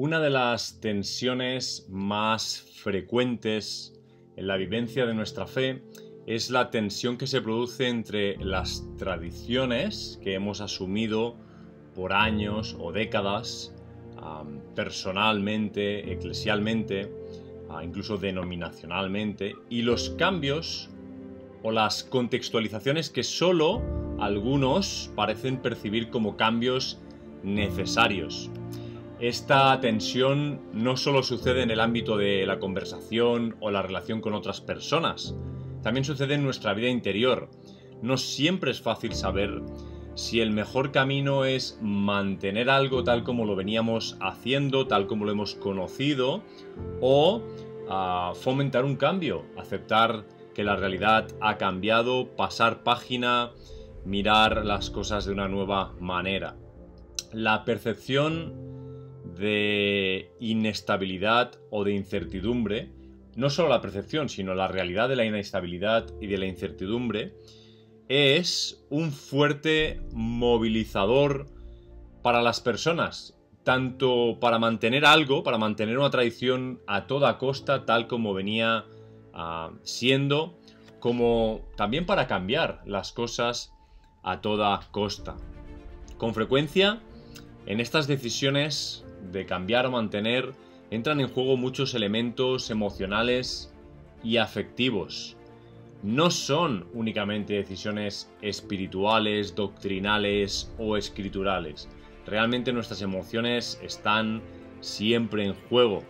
Una de las tensiones más frecuentes en la vivencia de nuestra fe es la tensión que se produce entre las tradiciones que hemos asumido por años o décadas, personalmente, eclesialmente, incluso denominacionalmente, y los cambios o las contextualizaciones que solo algunos parecen percibir como cambios necesarios. Esta tensión no solo sucede en el ámbito de la conversación o la relación con otras personas, también sucede en nuestra vida interior. No siempre es fácil saber si el mejor camino es mantener algo tal como lo veníamos haciendo, tal como lo hemos conocido, o ah, fomentar un cambio, aceptar que la realidad ha cambiado, pasar página, mirar las cosas de una nueva manera. La percepción de inestabilidad o de incertidumbre, no solo la percepción, sino la realidad de la inestabilidad y de la incertidumbre, es un fuerte movilizador para las personas, tanto para mantener algo, para mantener una tradición a toda costa, tal como venía ah, siendo, como también para cambiar las cosas a toda costa. Con frecuencia, en estas decisiones de cambiar o mantener, entran en juego muchos elementos emocionales y afectivos. No son únicamente decisiones espirituales, doctrinales o escriturales. Realmente nuestras emociones están siempre en juego.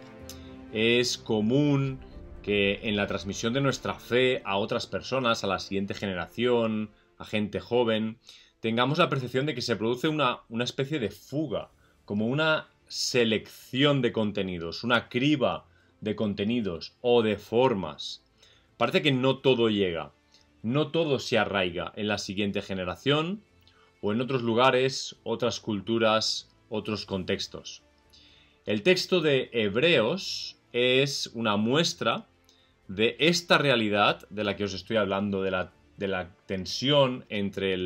Es común que en la transmisión de nuestra fe a otras personas, a la siguiente generación, a gente joven, tengamos la percepción de que se produce una, especie de fuga, como una selección de contenidos, una criba de contenidos o de formas. Parece que no todo llega, no todo se arraiga en la siguiente generación o en otros lugares, otras culturas, otros contextos. El texto de Hebreos es una muestra de esta realidad de la que os estoy hablando, de la, tensión entre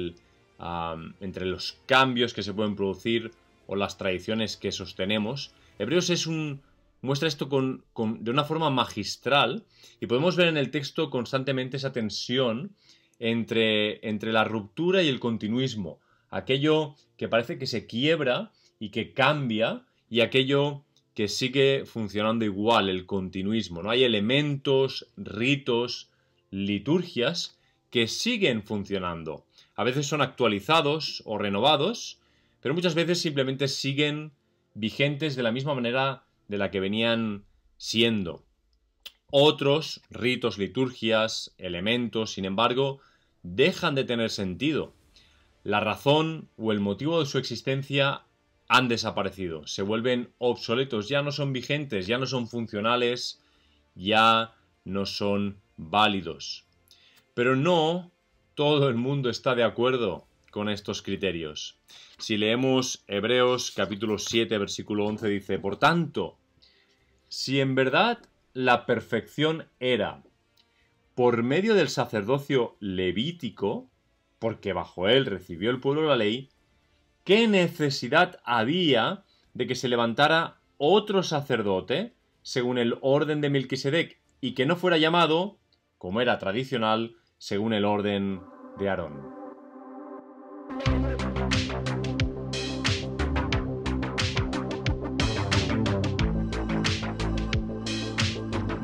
los cambios que se pueden producir las tradiciones que sostenemos, Hebreos es un, muestra esto de una forma magistral y podemos ver en el texto constantemente esa tensión entre, entre la ruptura y el continuismo, aquello que parece que se quiebra y que cambia y aquello que sigue funcionando igual, el continuismo. ¿no? Hay elementos, ritos, liturgias que siguen funcionando. A veces son actualizados o renovados, pero muchas veces simplemente siguen vigentes de la misma manera de la que venían siendo. Otros ritos, liturgias, elementos, sin embargo, dejan de tener sentido. La razón o el motivo de su existencia han desaparecido, se vuelven obsoletos, ya no son vigentes, ya no son funcionales, ya no son válidos. Pero no todo el mundo está de acuerdo con estos criterios. Si leemos Hebreos capítulo 7, versículo 11, dice, Por tanto, si en verdad la perfección era por medio del sacerdocio levítico, porque bajo él recibió el pueblo la ley, ¿qué necesidad había de que se levantara otro sacerdote, según el orden de Melquisedec, y que no fuera llamado, como era tradicional, según el orden de Aarón?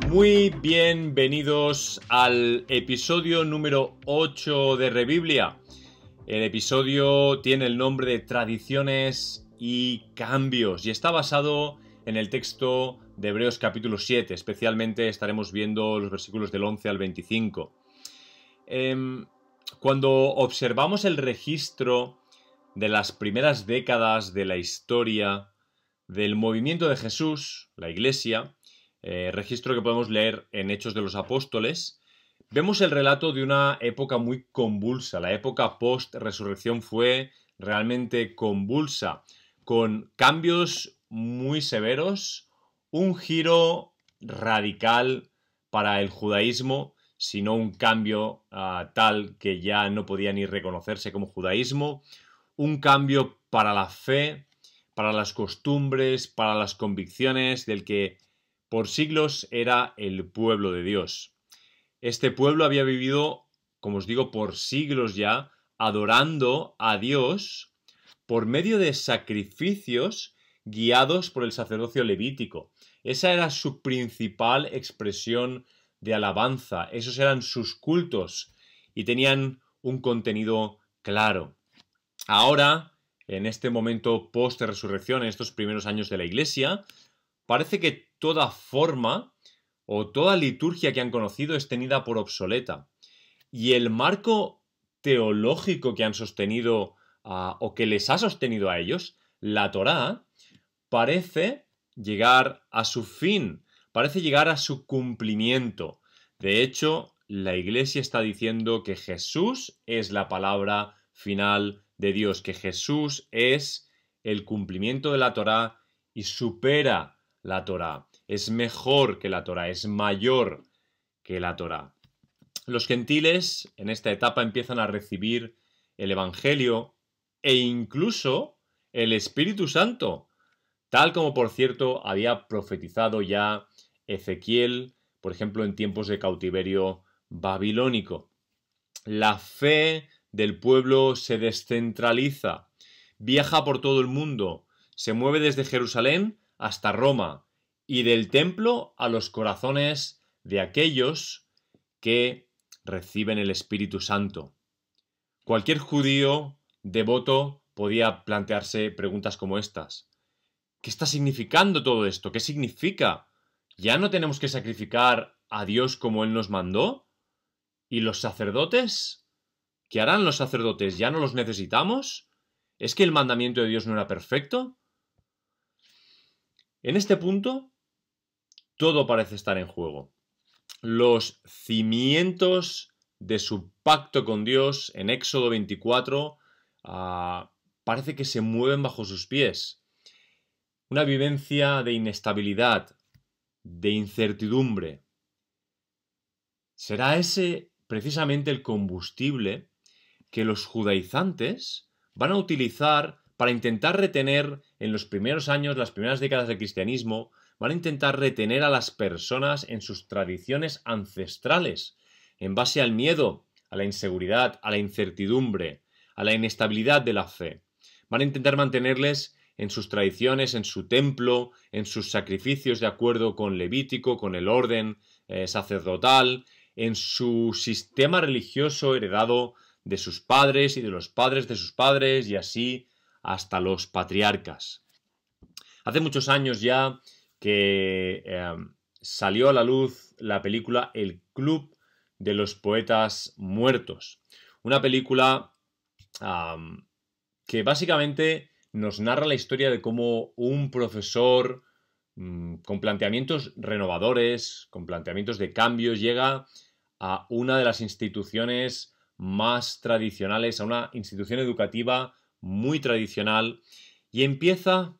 Muy bienvenidos al episodio número 8 de Rebiblia. El episodio tiene el nombre de Tradiciones y Cambios y está basado en el texto de Hebreos capítulo 7. Especialmente estaremos viendo los versículos del 11 al 25. Em, cuando observamos el registro de las primeras décadas de la historia del movimiento de Jesús, la Iglesia, eh, registro que podemos leer en Hechos de los Apóstoles, vemos el relato de una época muy convulsa. La época post-resurrección fue realmente convulsa, con cambios muy severos, un giro radical para el judaísmo, sino un cambio ah, tal que ya no podía ni reconocerse como judaísmo, un cambio para la fe, para las costumbres, para las convicciones, del que por siglos era el pueblo de Dios. Este pueblo había vivido, como os digo, por siglos ya, adorando a Dios por medio de sacrificios guiados por el sacerdocio levítico. Esa era su principal expresión de alabanza. Esos eran sus cultos y tenían un contenido claro. Ahora, en este momento post-resurrección, en estos primeros años de la Iglesia, parece que toda forma o toda liturgia que han conocido es tenida por obsoleta. Y el marco teológico que han sostenido ah, o que les ha sostenido a ellos, la Torá, parece llegar a su fin, parece llegar a su cumplimiento. De hecho, la Iglesia está diciendo que Jesús es la palabra final de Dios, que Jesús es el cumplimiento de la Torá y supera la Torá es mejor que la Torah, es mayor que la Torah. Los gentiles en esta etapa empiezan a recibir el Evangelio e incluso el Espíritu Santo, tal como por cierto había profetizado ya Ezequiel, por ejemplo, en tiempos de cautiverio babilónico. La fe del pueblo se descentraliza, viaja por todo el mundo, se mueve desde Jerusalén hasta Roma, y del templo a los corazones de aquellos que reciben el Espíritu Santo. Cualquier judío devoto podía plantearse preguntas como estas. ¿Qué está significando todo esto? ¿Qué significa? ¿Ya no tenemos que sacrificar a Dios como Él nos mandó? ¿Y los sacerdotes? ¿Qué harán los sacerdotes? ¿Ya no los necesitamos? ¿Es que el mandamiento de Dios no era perfecto? En este punto, todo parece estar en juego. Los cimientos de su pacto con Dios en Éxodo 24 ah, parece que se mueven bajo sus pies. Una vivencia de inestabilidad, de incertidumbre. ¿Será ese precisamente el combustible que los judaizantes van a utilizar para intentar retener en los primeros años, las primeras décadas del cristianismo, van a intentar retener a las personas en sus tradiciones ancestrales, en base al miedo, a la inseguridad, a la incertidumbre, a la inestabilidad de la fe. Van a intentar mantenerles en sus tradiciones, en su templo, en sus sacrificios de acuerdo con Levítico, con el orden eh, sacerdotal, en su sistema religioso heredado de sus padres y de los padres de sus padres y así hasta los patriarcas. Hace muchos años ya que em, salió a la luz la película El Club de los Poetas Muertos. Una película que básicamente nos narra la historia de cómo un profesor mm, con planteamientos renovadores, con planteamientos de cambio, llega a una de las instituciones más tradicionales, a una institución educativa muy tradicional, y empieza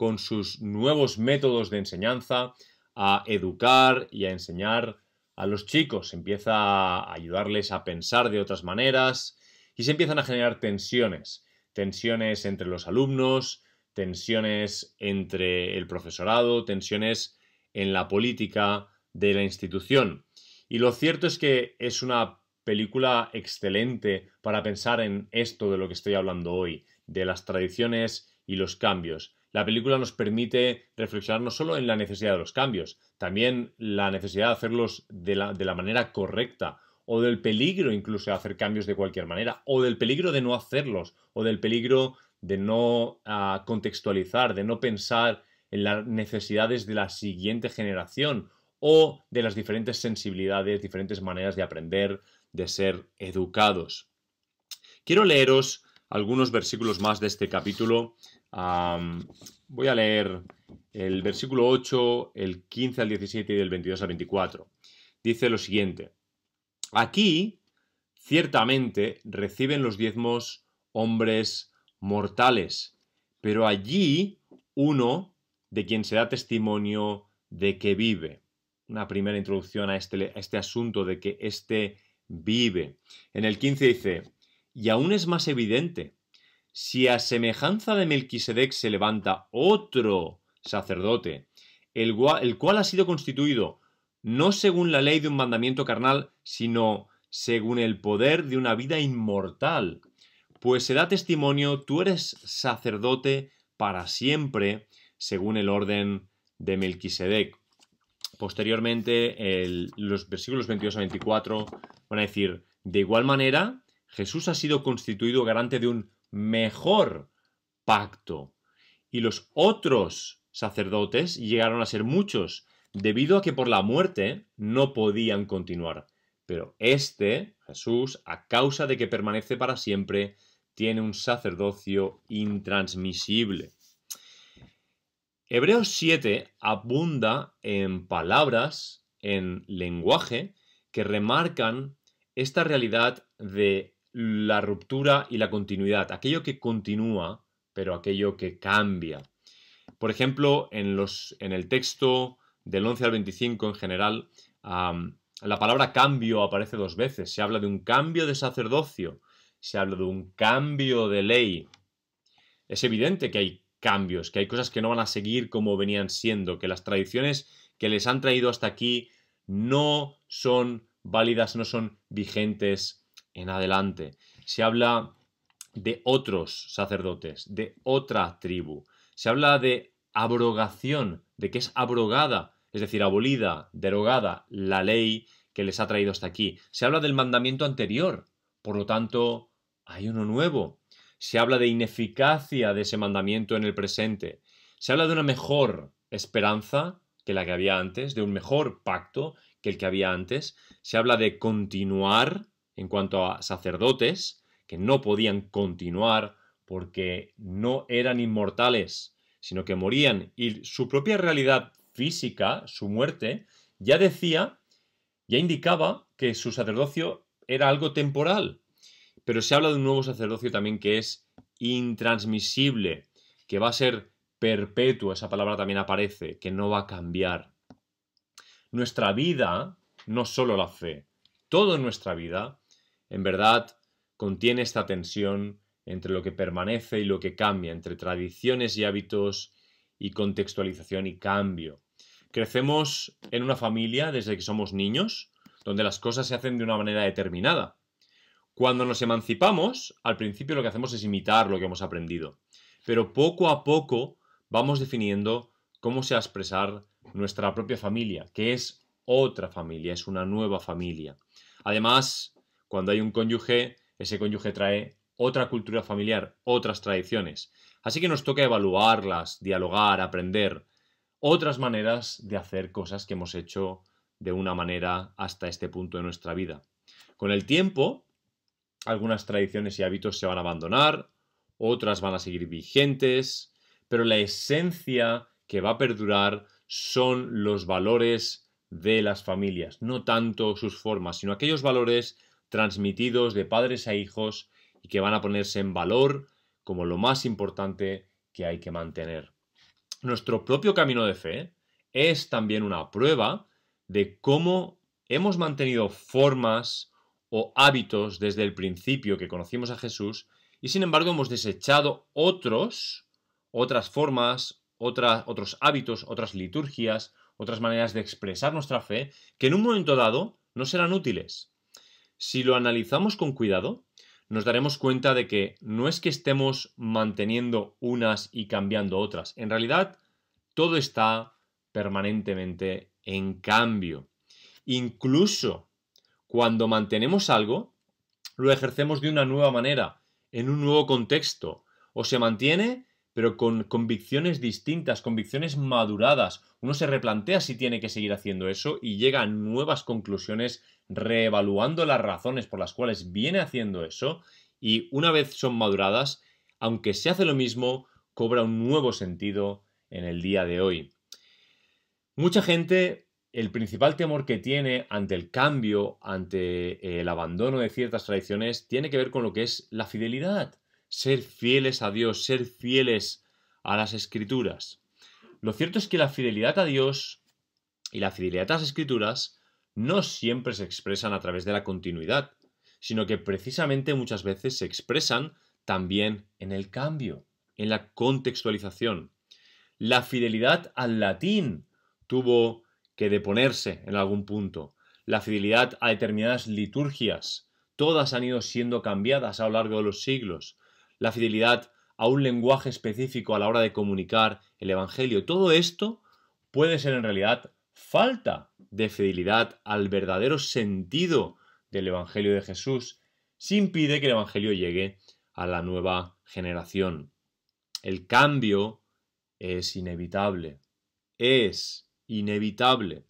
con sus nuevos métodos de enseñanza a educar y a enseñar a los chicos, empieza a ayudarles a pensar de otras maneras y se empiezan a generar tensiones, tensiones entre los alumnos, tensiones entre el profesorado, tensiones en la política de la institución. Y lo cierto es que es una película excelente para pensar en esto de lo que estoy hablando hoy, de las tradiciones y los cambios la película nos permite reflexionar no solo en la necesidad de los cambios, también la necesidad de hacerlos de la, manera correcta, o del peligro incluso de hacer cambios de cualquier manera, o del peligro de no hacerlos, o del peligro de no ah, contextualizar, de no pensar en las necesidades de la siguiente generación o de las diferentes sensibilidades, diferentes maneras de aprender, de ser educados. Quiero leeros algunos versículos más de este capítulo voy a leer el versículo 8, el 15 al 17 y del 22 al 24. Dice lo siguiente. Aquí, ciertamente, reciben los diezmos hombres mortales, pero allí uno de quien se da testimonio de que vive. Una primera introducción a este, a este asunto de que éste vive. En el 15 dice, y aún es más evidente si a semejanza de Melquisedec se levanta otro sacerdote, el, cual ha sido constituido no según la ley de un mandamiento carnal, sino según el poder de una vida inmortal, pues se da testimonio, tú eres sacerdote para siempre, según el orden de Melquisedec. Posteriormente, los versículos 22 a 24 van a decir, de igual manera, Jesús ha sido constituido garante de un mejor pacto. Y los otros sacerdotes llegaron a ser muchos, debido a que por la muerte no podían continuar. Pero este, Jesús, a causa de que permanece para siempre, tiene un sacerdocio intransmisible. Hebreos 7 abunda en palabras, en lenguaje, que remarcan esta realidad de la ruptura y la continuidad, aquello que continúa, pero aquello que cambia. Por ejemplo, en, los, en el texto del 11 al 25 en general, la palabra cambio aparece dos veces. Se habla de un cambio de sacerdocio, se habla de un cambio de ley. Es evidente que hay cambios, que hay cosas que no van a seguir como venían siendo, que las tradiciones que les han traído hasta aquí no son válidas, no son vigentes en adelante. Se habla de otros sacerdotes, de otra tribu. Se habla de abrogación, de que es abrogada, es decir, abolida, derogada la ley que les ha traído hasta aquí. Se habla del mandamiento anterior, por lo tanto, hay uno nuevo. Se habla de ineficacia de ese mandamiento en el presente. Se habla de una mejor esperanza que la que había antes, de un mejor pacto que el que había antes. Se habla de continuar en cuanto a sacerdotes que no podían continuar porque no eran inmortales, sino que morían y su propia realidad física, su muerte, ya decía, ya indicaba que su sacerdocio era algo temporal. Pero se habla de un nuevo sacerdocio también que es intransmisible, que va a ser perpetuo, esa palabra también aparece, que no va a cambiar. Nuestra vida, no solo la fe, todo en nuestra vida en verdad contiene esta tensión entre lo que permanece y lo que cambia, entre tradiciones y hábitos y contextualización y cambio. Crecemos en una familia desde que somos niños, donde las cosas se hacen de una manera determinada. Cuando nos emancipamos, al principio lo que hacemos es imitar lo que hemos aprendido, pero poco a poco vamos definiendo cómo se va a expresar nuestra propia familia, que es otra familia, es una nueva familia. Además, cuando hay un cónyuge, ese cónyuge trae otra cultura familiar, otras tradiciones. Así que nos toca evaluarlas, dialogar, aprender otras maneras de hacer cosas que hemos hecho de una manera hasta este punto de nuestra vida. Con el tiempo, algunas tradiciones y hábitos se van a abandonar, otras van a seguir vigentes, pero la esencia que va a perdurar son los valores de las familias, no tanto sus formas, sino aquellos valores transmitidos de padres a hijos y que van a ponerse en valor como lo más importante que hay que mantener. Nuestro propio camino de fe es también una prueba de cómo hemos mantenido formas o hábitos desde el principio que conocimos a Jesús y sin embargo hemos desechado otros, otras formas, otros hábitos, otras liturgias, otras maneras de expresar nuestra fe que en un momento dado no serán útiles. Si lo analizamos con cuidado, nos daremos cuenta de que no es que estemos manteniendo unas y cambiando otras. En realidad, todo está permanentemente en cambio. Incluso cuando mantenemos algo, lo ejercemos de una nueva manera, en un nuevo contexto, o se mantiene pero con convicciones distintas, convicciones maduradas. Uno se replantea si tiene que seguir haciendo eso y llega a nuevas conclusiones reevaluando las razones por las cuales viene haciendo eso y una vez son maduradas, aunque se hace lo mismo, cobra un nuevo sentido en el día de hoy. Mucha gente, el principal temor que tiene ante el cambio, ante el abandono de ciertas tradiciones, tiene que ver con lo que es la fidelidad ser fieles a Dios, ser fieles a las escrituras. Lo cierto es que la fidelidad a Dios y la fidelidad a las escrituras no siempre se expresan a través de la continuidad, sino que precisamente muchas veces se expresan también en el cambio, en la contextualización. La fidelidad al latín tuvo que deponerse en algún punto. La fidelidad a determinadas liturgias, todas han ido siendo cambiadas a lo largo de los siglos la fidelidad a un lenguaje específico a la hora de comunicar el Evangelio, todo esto puede ser en realidad falta de fidelidad al verdadero sentido del Evangelio de Jesús, si impide que el Evangelio llegue a la nueva generación. El cambio es inevitable, es inevitable.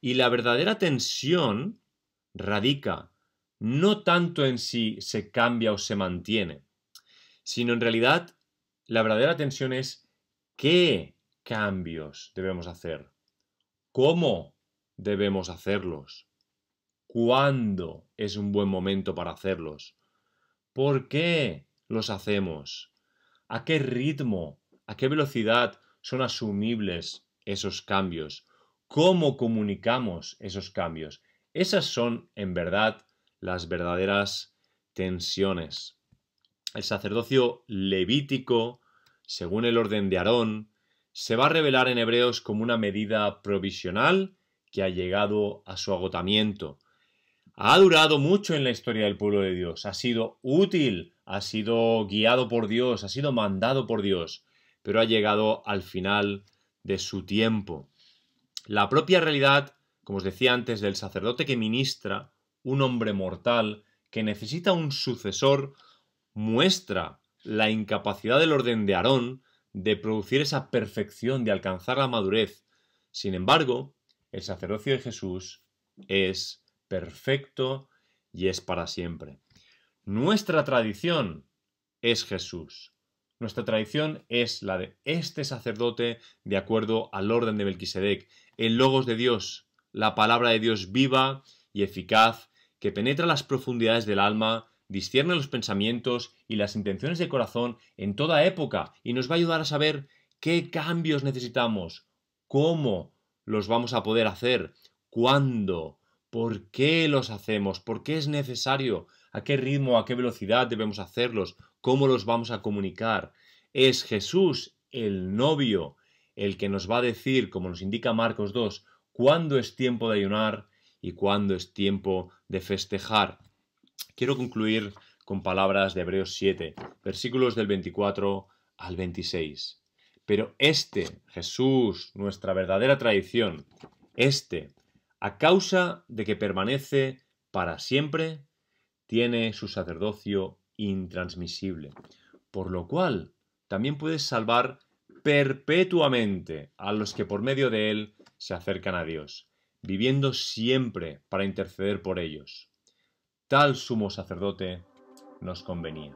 Y la verdadera tensión radica no tanto en si se cambia o se mantiene, sino en realidad la verdadera tensión es qué cambios debemos hacer, cómo debemos hacerlos, cuándo es un buen momento para hacerlos, por qué los hacemos, a qué ritmo, a qué velocidad son asumibles esos cambios, cómo comunicamos esos cambios. Esas son, en verdad, las verdaderas tensiones el sacerdocio levítico, según el orden de Aarón, se va a revelar en Hebreos como una medida provisional que ha llegado a su agotamiento. Ha durado mucho en la historia del pueblo de Dios, ha sido útil, ha sido guiado por Dios, ha sido mandado por Dios, pero ha llegado al final de su tiempo. La propia realidad, como os decía antes, del sacerdote que ministra, un hombre mortal, que necesita un sucesor, muestra la incapacidad del orden de Aarón de producir esa perfección, de alcanzar la madurez. Sin embargo, el sacerdocio de Jesús es perfecto y es para siempre. Nuestra tradición es Jesús. Nuestra tradición es la de este sacerdote de acuerdo al orden de Melquisedec, el Logos de Dios, la palabra de Dios viva y eficaz que penetra las profundidades del alma discierne los pensamientos y las intenciones de corazón en toda época y nos va a ayudar a saber qué cambios necesitamos, cómo los vamos a poder hacer, cuándo, por qué los hacemos, por qué es necesario, a qué ritmo, a qué velocidad debemos hacerlos, cómo los vamos a comunicar. Es Jesús, el novio, el que nos va a decir, como nos indica Marcos 2, cuándo es tiempo de ayunar y cuándo es tiempo de festejar. Quiero concluir con palabras de Hebreos 7, versículos del 24 al 26. Pero este, Jesús, nuestra verdadera tradición, este, a causa de que permanece para siempre, tiene su sacerdocio intransmisible, por lo cual también puede salvar perpetuamente a los que por medio de él se acercan a Dios, viviendo siempre para interceder por ellos tal sumo sacerdote nos convenía.